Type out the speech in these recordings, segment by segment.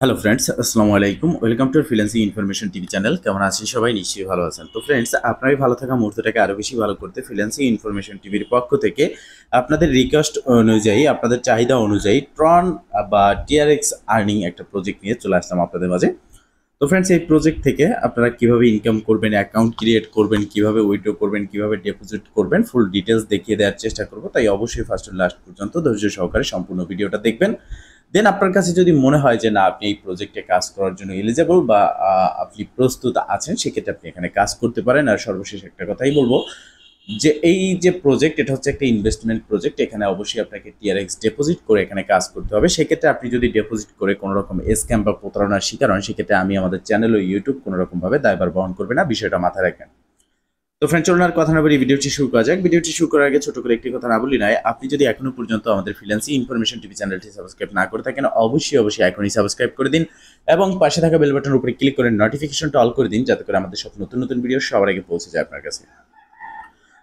hello friends আসসালামু আলাইকুম welcome to freelancing information TV channel কেমন আছেন সবাই নিশ্চয়ই ভালো আছেন তো ফ্রেন্ডস আপনারই ভালো থাকা মুহূর্তটাকে আরও বেশি ভালো করতে ফ্রিল্যান্সিং ইনফরমেশন টিভির পক্ষ থেকে আপনাদের রিকোয়েস্ট অনুযায়ী আপনাদের চাহিদা অনুযায়ী ট্রন বা টিআরএক্স আর্নিং একটা প্রজেক্ট নিয়ে চলে আসলাম আপনাদের মাঝে তো ফ্রেন্ডস এই প্রজেক্ট থেকে আপনারা কিভাবে ইনকাম করবেন অ্যাকাউন্ট ক্রিয়েট করবেন কিভাবে উইড্রো করবেন কিভাবে ডিপোজিট করবেন ফুল ডিটেলস দেখিয়ে দেওয়ার চেষ্টা করব তাই অবশ্যই ফার্স্ট লাস্ট পর্যন্ত ধৈর্য সহকারে সম্পূর্ণ ভিডিওটা দেখবেন দেন আপনার কাছে যদি মনে হয় যে না আপনি এই প্রজেক্টে কাজ করার জন্য এলিজেবল বা আপনি প্রস্তুত আছেন সেক্ষেত্রে আপনি এখানে কাজ করতে পারেন আর সর্বশেষ একটা কথাই বলবো যে এই যে প্রজেক্ট এটা হচ্ছে একটা ইনভেস্টমেন্ট প্রজেক্ট এখানে অবশ্যই আপনাকে টিআরএক্স ডেপোজিট করে এখানে কাজ করতে হবে সেক্ষেত্রে আপনি যদি ডেপোজিট করে কোনো রকম স্ক্যাম বা প্রতারণার শিকার হন সেক্ষেত্রে আমি আমাদের চ্যানেল ও ইউটিউব কোনো রকমভাবে দায়বার বহন করবে না বিষয়টা মাথায় রাখবেন ফ্রেন্ড চলুন আর কথা না বলি ভিডিওটি শুরু করা যাক ভিডিওটি শুরু করার আগে ছোট করে একটি কথা না বলি নয় আপনি যদি এখনো পর্যন্ত আমাদের ফ্রিল্যান্সি ইনফরমেশন টিভি চ্যানেলটি সাবস্ক্রাইব না করে থাকেন অবশ্যই অবশ্যই এখনই সাবস্ক্রাইব করে দিন এবং পাশে থাকা বেল বাটনের উপরে ক্লিক করে নোটিফিকেশনটা অল করে দিন যাতে করে আমাদের সব নতুন নতুন ভিডিও সবার আগে পৌঁছে যায় আপনার কাছে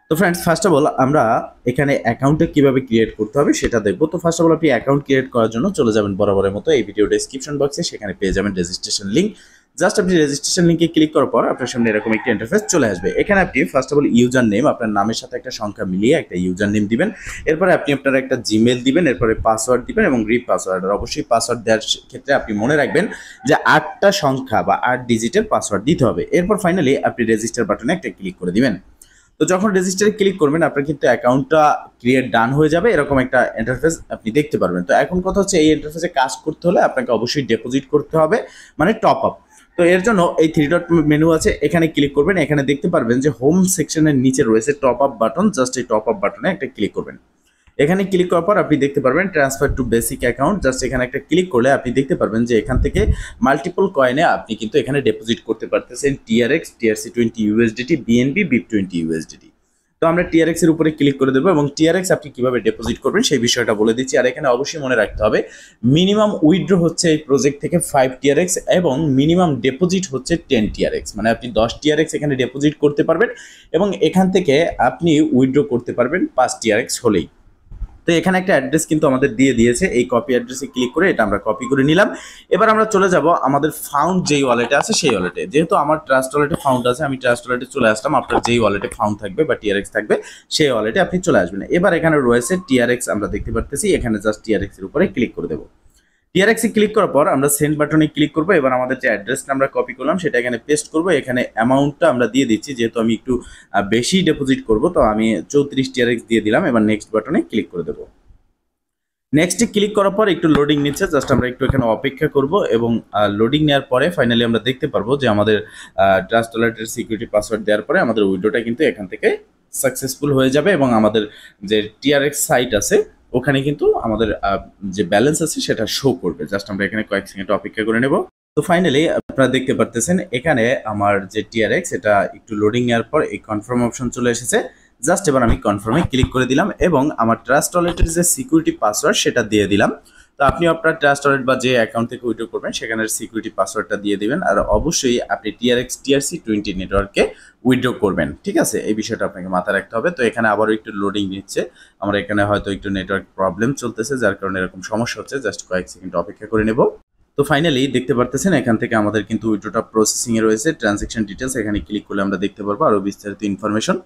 তো ফ্রেন্ডস ফার্স্ট অফ অল আমরা এখানে অ্যাকাউন্টটা কীভাবে ক্রিয়েট করতে হবে সেটা দেখবো তো ফার্স্ট অফ অল আপনি অ্যাকাউন্ট ক্রিয়েট করার জন্য চলে যাবেন বরাবরের মতো এই ভিডিও ডেসক্রিপশন বক্সে সেখানে পেয়ে যাবেন রেজিস্ট্রেশন লিঙ্ক জাস্ট আপনি রেজিস্ট্রেশন লিঙ্কে ক্লিক করার পর আপনার সামনে এরকম একটি ইন্টারফেস চলে আসবে এখানে আপনি first of all user name আপনার নামের সাথে একটা সংখ্যা মিলিয়ে একটা ইউজার নেম দিবেন এরপরে আপনি আপনার একটা জিমেল দিবেন এরপরে পাসওয়ার্ড দিবেন এবং গ্রিপ পাসওয়ার্ড আর অবশ্যই পাসওয়ার্ড দেওয়ার ক্ষেত্রে আপনি মনে রাখবেন যে আটটা সংখ্যা বা আট ডিজিটের পাসওয়ার্ড দিতে হবে এরপর ফাইনালি আপনি রেজিস্টার বাটনে একটা ক্লিক করে দিবেন তো যখন রেজিস্টারে ক্লিক করবেন আপনার কিন্তু অ্যাকাউন্টটা ক্রিয়েট ডান হয়ে যাবে এরকম একটা ইন্টারফেস আপনি দেখতে পারবেন তো এখন কথা হচ্ছে এই ইন্টারফেসে কাজ করতে হলে আপনাকে অবশ্যই ডিপোজিট করতে হবে মানে টপ আপ তো এর জন্য এই থ্রি ডট মেনু আছে এখানে ক্লিক করবেন এখানে দেখতে পারবেন যে হোম সেকশনের নিচে রয়েছে টপ আপ বাটন জাস্ট এই টপ আপ বাটনে একটা ক্লিক করবেন এখানে ক্লিক করার পর আপনি দেখতে পারবেন transfer to basic account just এখানে একটা ক্লিক করলে আপনি দেখতে পারবেন যে এখান থেকে মাল্টিপল কয়েনে আপনি কিন্তু এখানে ডিপোজিট করতে পারতেছেন TRX TRC twenty USDT BNB BEP twenty USDT তো আমরা টিআরএক্স এর উপরে ক্লিক করে দেবো এবং টিআরএক্স আপনি কিভাবে ডিপোজিট করবেন সেই বিষয়টা বলে দিচ্ছি আর এখানে অবশ্যই মনে রাখতে হবে মিনিমাম উইথড্র হচ্ছে এই প্রজেক্ট থেকে ফাইভ টিআরএক্স এবং মিনিমাম ডিপোজিট হচ্ছে টেন টিআরএক্স মানে আপনি দশ টিআরএক্স এখানে ডিপোজিট করতে পারবেন এবং এখান থেকে আপনি উইথড্র করতে পারবেন পাঁচ টিআরএক্স হলেই তো এখানে একটা অ্যাড্রেস কিন্তু আমাদের দিয়ে দিয়েছে এই কপি অ্যাড্রেসে ক্লিক করে এটা আমরা কপি করে নিলাম এবার আমরা চলে যাব আমাদের ফাউন্ড যেই ওয়ালেটে আছে সেই ওয়ালেটে যেহেতু আমার ট্রাস্ট ওয়ালেটে ফাউন্ড আছে আমি ট্রাস্ট ওয়ালেটে চলে আসলাম আপনার যেই ওয়ালেটে ফাউন্ড থাকবে বা টিআরএক্স থাকবে সেই ওয়ালেটে আপনি চলে আসবেন এবার এখানে রয়েছে টিআরএক্স আমরা দেখতে পারতেছি এখানে জাস্ট টিআরএক্স এর উপরে ক্লিক করে দেবো টিআরএক্সি ক্লিক করার পর আমরা সেন্ড বাটনে ক্লিক করবো এবার আমাদের যে অ্যাড্রেসটা আমরা কপি করলাম সেটা এখানে পেস্ট করবো এখানে অ্যামাউন্টটা আমরা দিয়ে দিচ্ছি যেহেতু আমি একটু বেশি ডিপোজিট করব তো আমি চৌত্রিশ টিআরএক্স দিয়ে দিলাম এবার নেক্সট বাটনে ক্লিক করে দেবো নেক্সটে ক্লিক করার পর একটু লোডিং নিচ্ছে জাস্ট আমরা একটু এখানে অপেক্ষা করব এবং লোডিং নেওয়ার পরে ফাইনালি আমরা দেখতে পারবো যে আমাদের ট্রাস্ট ওয়ালেটের সিকিউরিটি পাসওয়ার্ড দেওয়ার পরে আমাদের উইডোটা কিন্তু এখান থেকে সাকসেসফুল হয়ে যাবে এবং আমাদের যে টিআরএক্স সাইট আছে ওখানে কিন্তু আমাদের যে ব্যালেন্স আছে সেটা শো করবে জাস্ট আমরা এখানে কয়েক সেকেন্ড অপেক্ষা করে নেব তো ফাইনালি আপনারা দেখতে পারতেছেন এখানে আমার যে টিআরএক্স এটা একটু লোডিং এর পর এই কনফার্ম অপশন চলে এসেছে জাস্ট এবার আমি কনফার্মে ক্লিক করে দিলাম এবং আমার ট্রাস্ট ওয়ালেটের যে সিকিউরিটি পাসওয়ার্ড সেটা দিয়ে দিলাম তো আপনি আপনার ট্রাস্ট ওয়ালেট বা যে অ্যাকাউন্ট থেকে উইড্রো করবেন সেখানের সিকিউরিটি পাসওয়ার্ডটা দিয়ে দেবেন আর অবশ্যই আপনি টিআরএক্স টিআরসি টোয়েন্টি নেটওয়ার্কে উইড্রো করবেন ঠিক আছে এই বিষয়টা আপনাকে মাথায় রাখতে হবে তো এখানে আবারও একটু লোডিং নিচ্ছে আমার এখানে হয়তো একটু নেটওয়ার্ক প্রবলেম চলতেছে যার কারণে এরকম সমস্যা হচ্ছে জাস্ট কয়েক সেকেন্ড অপেক্ষা করে নেব তো ফাইনালি দেখতে পারতেছেন এখান থেকে আমাদের কিন্তু উইড্রোটা প্রসেসিংয়ে রয়েছে ট্রানজ্যাকশন ডিটেলস এখানে ক্লিক করলে আমরা দেখতে পারবো আরও বিস্তারিত ইনফরমেশন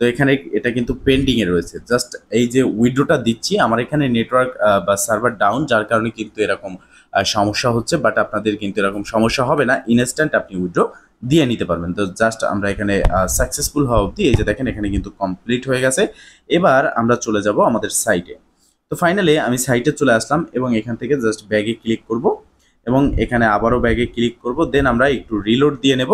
তো এখানে এটা কিন্তু পেন্ডিং এ রয়েছে জাস্ট এই যে উইড্রোটা দিচ্ছি আমার এখানে নেটওয়ার্ক বা সার্ভার ডাউন যার কারণে কিন্তু এরকম সমস্যা হচ্ছে বাট আপনাদের কিন্তু এরকম সমস্যা হবে না ইনস্ট্যান্ট আপনি উইড্রো দিয়ে নিতে পারবেন তো জাস্ট আমরা এখানে সাকসেসফুল হওয়া অবধি এই যে দেখেন এখানে কিন্তু কমপ্লিট হয়ে গেছে এবার আমরা চলে যাব আমাদের সাইটে তো ফাইনালি আমি সাইটে চলে আসলাম এবং এখান থেকে জাস্ট ব্যাগে ক্লিক করব এবং এখানে আবারও ব্যাগে ক্লিক করব দেন আমরা একটু রিলোড দিয়ে নেব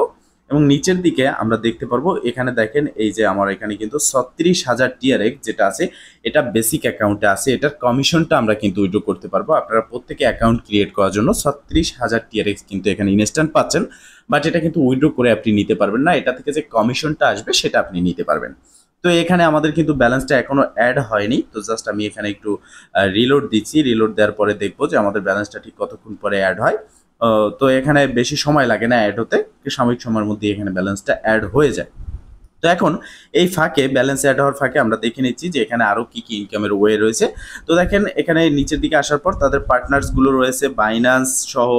এবং নিচের দিকে আমরা দেখতে পারবো এখানে দেখেন এই যে আমার এখানে কিন্তু ছত্রিশ হাজার টিআরএক যেটা আছে এটা বেসিক অ্যাকাউন্টে আছে এটার কমিশনটা আমরা কিন্তু উইড্রো করতে পারবো আপনারা প্রত্যেকে অ্যাকাউন্ট ক্রিয়েট করার জন্য ছত্রিশ হাজার টিআরএক্স কিন্তু এখানে ইনস্ট্যান্ট পাচ্ছেন বাট এটা কিন্তু উইড্রো করে আপনি নিতে পারবেন না এটা থেকে যে কমিশনটা আসবে সেটা আপনি নিতে পারবেন তো এখানে আমাদের কিন্তু ব্যালেন্সটা এখনও অ্যাড হয়নি তো জাস্ট আমি এখানে একটু রিলোড দিচ্ছি রিলোড দেওয়ার পরে দেখবো যে আমাদের ব্যালেন্সটা ঠিক কতক্ষণ পরে অ্যাড হয় তো এখানে বেশি সময় লাগে না অ্যাড হতে সাময়িক সময়ের মধ্যে এখানে ব্যালেন্সটা অ্যাড হয়ে যায় তো এখন এই ফাঁকে ব্যালেন্স অ্যাড হওয়ার ফাঁকে আমরা দেখে নিচ্ছি যে এখানে আরও কী কী ইনকামের ওয়ে রয়েছে তো দেখেন এখানে নিচের দিকে আসার পর তাদের পার্টনার্সগুলো রয়েছে বাইনান্স সহ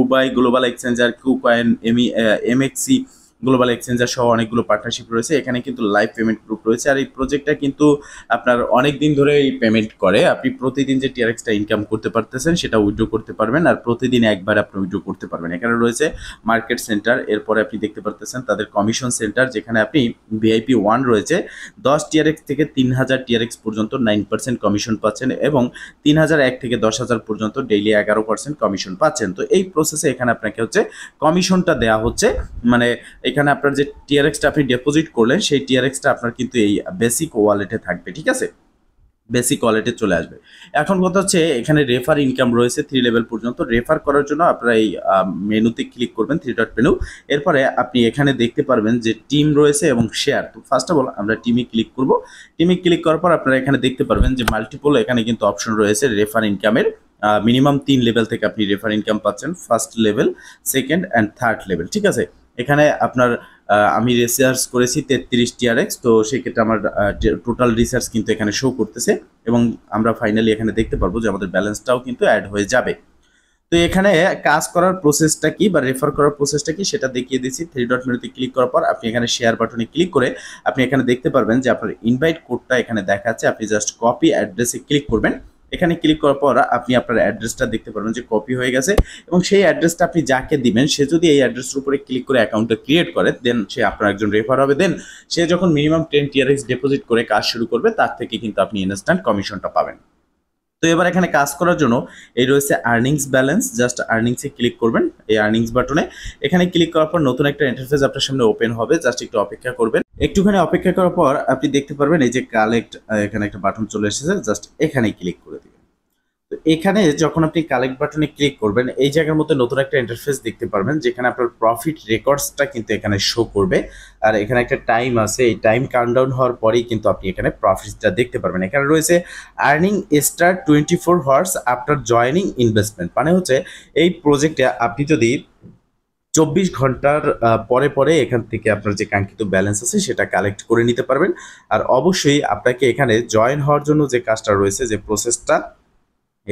উবাই গ্লোবাল এক্সচেঞ্জার কিউকয়েন এমি এমএক্সি গ্লোবাল এক্সচেঞ্জার সহ অনেকগুলো পার্টনারশিপ রয়েছে এখানে কিন্তু লাইভ পেমেন্ট গ্রুপ রয়েছে আর এই প্রজেক্টটা কিন্তু আপনার অনেক দিন ধরে এই পেমেন্ট করে আপনি প্রতিদিন যে টিআরএক্সটা ইনকাম করতে পারতেছেন সেটা উইড্রো করতে পারবেন আর প্রতিদিন একবার আপনি উইড্রো করতে পারবেন এখানে রয়েছে মার্কেট সেন্টার এরপরে আপনি দেখতে পারতেছেন তাদের কমিশন সেন্টার যেখানে আপনি ভিআইপি ওয়ান রয়েছে দশ টিআরএক্স থেকে তিন হাজার টিআরএক্স পর্যন্ত নাইন পার্সেন্ট কমিশন পাচ্ছেন এবং তিন হাজার এক থেকে দশ হাজার পর্যন্ত ডেইলি এগারো পার্সেন্ট কমিশন পাচ্ছেন তো এই প্রসেসে এখানে আপনাকে হচ্ছে কমিশনটা দেয়া হচ্ছে মানে এখানে আপনার যে টিআরএক্সটা আপনি ডিপোজিট করলেন সেই টিআরএক্সটা আপনার কিন্তু এই বেসিক ওয়ালেটে থাকবে ঠিক আছে বেসিক ওয়ালেটে চলে আসবে এখন কথা হচ্ছে এখানে রেফার ইনকাম রয়েছে থ্রি লেভেল পর্যন্ত রেফার করার জন্য আপনারা এই মেনুতে ক্লিক করবেন থ্রি ডট মেনু এরপরে আপনি এখানে দেখতে পারবেন যে টিম রয়েছে এবং শেয়ার তো ফার্স্ট অফ অল আমরা টিমে ক্লিক করব টিমে ক্লিক করার পর আপনারা এখানে দেখতে পারবেন যে মাল্টিপল এখানে কিন্তু অপশন রয়েছে রেফার ইনকামের মিনিমাম তিন লেভেল থেকে আপনি রেফার ইনকাম পাচ্ছেন first level second and third level ঠিক আছে এখানে আপনার আমি রিসার্চ করেছি তেত্রিশ টিআরএক্স তো সেক্ষেত্রে আমার টোটাল রিসার্চ কিন্তু এখানে শো করতেছে এবং আমরা ফাইনালি এখানে দেখতে পারবো যে আমাদের ব্যালেন্সটাও কিন্তু অ্যাড হয়ে যাবে তো এখানে কাজ করার প্রসেসটা কি বা রেফার করার প্রসেসটা কি সেটা দেখিয়ে দিচ্ছি থ্রি ডট মেনুতে ক্লিক করার পর আপনি এখানে শেয়ার বাটনে ক্লিক করে আপনি এখানে দেখতে পারবেন যে আপনার ইনভাইট কোডটা এখানে দেখাচ্ছে আপনি জাস্ট কপি অ্যাড্রেসে ক্লিক করবেন এখানে ক্লিক করার পর আপনি আপনার অ্যাড্রেসটা দেখতে পারবেন যে কপি হয়ে গেছে এবং সেই অ্যাড্রেসটা আপনি যাকে দিবেন সে যদি এই অ্যাড্রেসের উপরে ক্লিক করে অ্যাকাউন্টটা ক্রিয়েট করে দেন সে আপনার একজন রেফার হবে দেন সে যখন মিনিমাম টেন টিআরএক্স ডিপোজিট করে কাজ শুরু করবে তার থেকে কিন্তু আপনি ইনস্ট্যান্ট কমিশনটা পাবেন তো এবার এখানে কাজ করার জন্য এই রয়েছে আর্নিংস ব্যালেন্স জাস্ট আর্নিংসে ক্লিক করবেন এই আর্নিংস বাটনে এখানে ক্লিক করার পর নতুন একটা ইন্টারফেস আপনার সামনে ওপেন হবে জাস্ট একটু অপেক্ষা করবেন একটুখানি অপেক্ষা করার পর আপনি দেখতে পারবেন এই যে কালেক্ট এখানে একটা বাটন চলে এসেছে জাস্ট এখানে ক্লিক করে দিন তো এখানে যখন আপনি কালেক্ট বাটনে ক্লিক করবেন এই জায়গার মধ্যে নতুন একটা ইন্টারফেস দেখতে পারবেন যেখানে আপনার প্রফিট রেকর্ডসটা কিন্তু এখানে শো করবে আর এখানে একটা টাইম আছে এই টাইম কাউন্টাউন হওয়ার পরেই কিন্তু আপনি এখানে প্রফিটটা দেখতে পারবেন এখানে রয়েছে earning star twenty four hours after joining investment মানে হচ্ছে এই প্রজেক্টে আপনি যদি চব্বিশ ঘন্টার পরে পরে এখান থেকে আপনার যে কাঙ্ক্ষিত ব্যালেন্স আছে সেটা কালেক্ট করে নিতে পারবেন আর অবশ্যই আপনাকে এখানে জয়েন হওয়ার জন্য যে কাজটা রয়েছে যে প্রসেসটা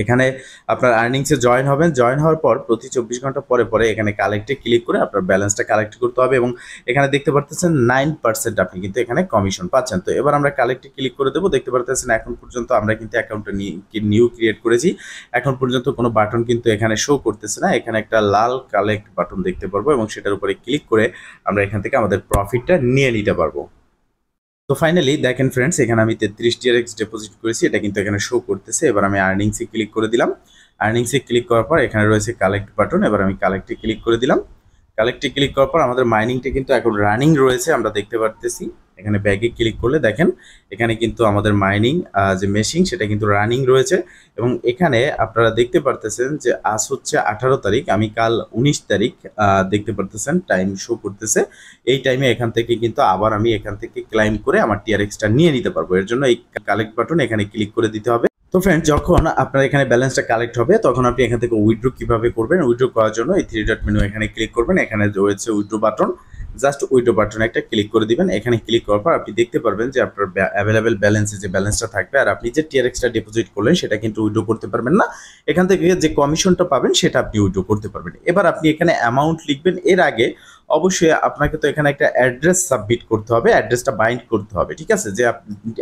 এখানে আপনার আর্নিংসে জয়েন হবেন জয়েন হওয়ার পর প্রতি চব্বিশ ঘন্টা পরে পরে এখানে কালেক্টে ক্লিক করে আপনার ব্যালেন্সটা কালেক্ট করতে হবে এবং এখানে দেখতে পারতেছেন নাইন পার্সেন্ট আপনি কিন্তু এখানে কমিশন পাচ্ছেন তো এবার আমরা কালেক্টে ক্লিক করে দেবো দেখতে পারতেছেন এখন পর্যন্ত আমরা কিন্তু অ্যাকাউন্টটা নিউ ক্রিয়েট করেছি এখন পর্যন্ত কোনো বাটন কিন্তু এখানে শো করতেছে না এখানে একটা লাল কালেক্ট বাটন দেখতে পারবো এবং সেটার উপরে ক্লিক করে আমরা এখান থেকে আমাদের প্রফিটটা নিয়ে নিতে পারবো তো ফাইনালি দেখেন ফ্রেন্ডস এখানে আমি তেত্রিশ ডিআরএক্স ডিপোজিট করেছি এটা কিন্তু এখানে শো করতেছে এবার আমি আর্নিংসে ক্লিক করে দিলাম আর্নিংসে ক্লিক করার পর এখানে রয়েছে কালেক্ট বাটন এবার আমি কালেক্টে ক্লিক করে দিলাম কালেক্টে ক্লিক করার পর আমাদের মাইনিংটা কিন্তু এখন রানিং রয়েছে আমরা দেখতে পারতেছি এখানে ব্যাগে ক্লিক করলে দেখেন এখানে কিন্তু আমাদের মাইনিং যে মেশিন সেটা কিন্তু রানিং রয়েছে এবং এখানে আপনারা দেখতে পারতেছেন যে আজ হচ্ছে আঠারো তারিখ আমি কাল উনিশ তারিখ দেখতে পারতেছেন টাইম শো করতেছে এই টাইমে এখান থেকে কিন্তু আবার আমি এখান থেকে ক্লাইম করে আমার টিআরএক্সটা নিয়ে নিতে পারবো এর জন্য এই কালেক্ট বাটন এখানে ক্লিক করে দিতে হবে তো ফ্রেন্ড যখন আপনার এখানে ব্যালেন্সটা কালেক্ট হবে তখন আপনি এখান থেকে উইড্রো কিভাবে করবেন উইড্রো করার জন্য এই থ্রি ডট মেনু এখানে ক্লিক করবেন এখানে রয়েছে উইড্রো বাটন জাস্ট উইডো বাটনে একটা ক্লিক করে দিবেন এখানে ক্লিক করার পর আপনি দেখতে পারবেন যে আপনার অ্যাভেলেবেল ব্যালেন্সে যে ব্যালেন্সটা থাকবে আর আপনি যে টিআরএক্সটা ডিপোজিট করলেন সেটা কিন্তু উইডো করতে পারবেন না এখান থেকে যে কমিশনটা পাবেন সেটা আপনি উইডো করতে পারবেন এবার আপনি এখানে অ্যামাউন্ট লিখবেন এর আগে অবশ্যই আপনাকে তো এখানে একটা অ্যাড্রেস সাবমিট করতে হবে অ্যাড্রেসটা বাইন্ড করতে হবে ঠিক আছে যে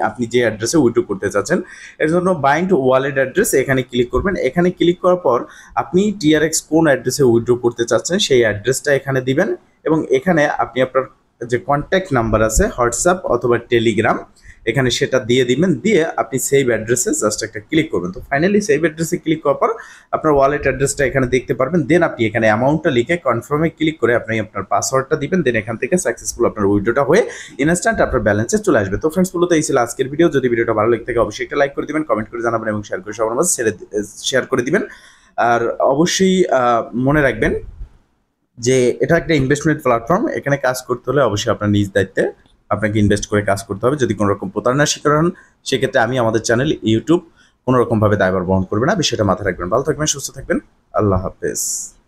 আপনি যে অ্যাড্রেসে উইডো করতে চাচ্ছেন এর জন্য বাইন্ড ওয়ালেট অ্যাড্রেস এখানে ক্লিক করবেন এখানে ক্লিক করার পর আপনি টিআরএক্স কোন অ্যাড্রেসে উইড্রো করতে চাচ্ছেন সেই অ্যাড্রেসটা এখানে দিবেন এবং এখানে আপনি আপনার যে কন্ট্যাক্ট নাম্বার আছে হোয়াটসঅ্যাপ অথবা টেলিগ্রাম এখানে সেটা দিয়ে দিবেন দিয়ে আপনি সেভ অ্যাড্রেসে জাস্ট একটা ক্লিক করবেন তো ফাইনালি সেভ অ্যাড্রেসে ক্লিক করার পর আপনার ওয়ালেট অ্যাড্রেসটা এখানে দেখতে পারবেন দেন আপনি এখানে অ্যামাউন্টটা লিখে কনফার্মে ক্লিক করে আপনি আপনার পাসওয়ার্ডটা দিবেন দেন এখান থেকে সাকসেসফুল আপনার উইডোটা হয়ে ইনস্ট্যান্ট আপনার ব্যালেন্সে চলে আসবে তো ফ্রেন্ডস বলতে এই ছিল আজকের ভিডিও যদি ভিডিওটা ভালো লাগে থাকে অবশ্যই একটা লাইক করে দিবেন কমেন্ট করে জানাবেন এবং শেয়ার করে সবার মাঝে শেয়ার করে দিবেন আর অবশ্যই মনে রাখবেন যে এটা একটা ইনভেস্টমেন্ট প্ল্যাটফর্ম এখানে কাজ করতে হলে অবশ্যই আপনার নিজ দায়িত্বে আপনাকে ইনভেস্ট করে কাজ করতে হবে যদি কোনো রকম প্রতারণার শিকার হন সেক্ষেত্রে আমি আমাদের চ্যানেল ইউটিউব কোনোরকমভাবে দায়ভার বহন করবে না বিষয়টা মাথায় রাখবেন ভালো থাকবেন সুস্থ থাকবেন আল্লাহ হাফেজ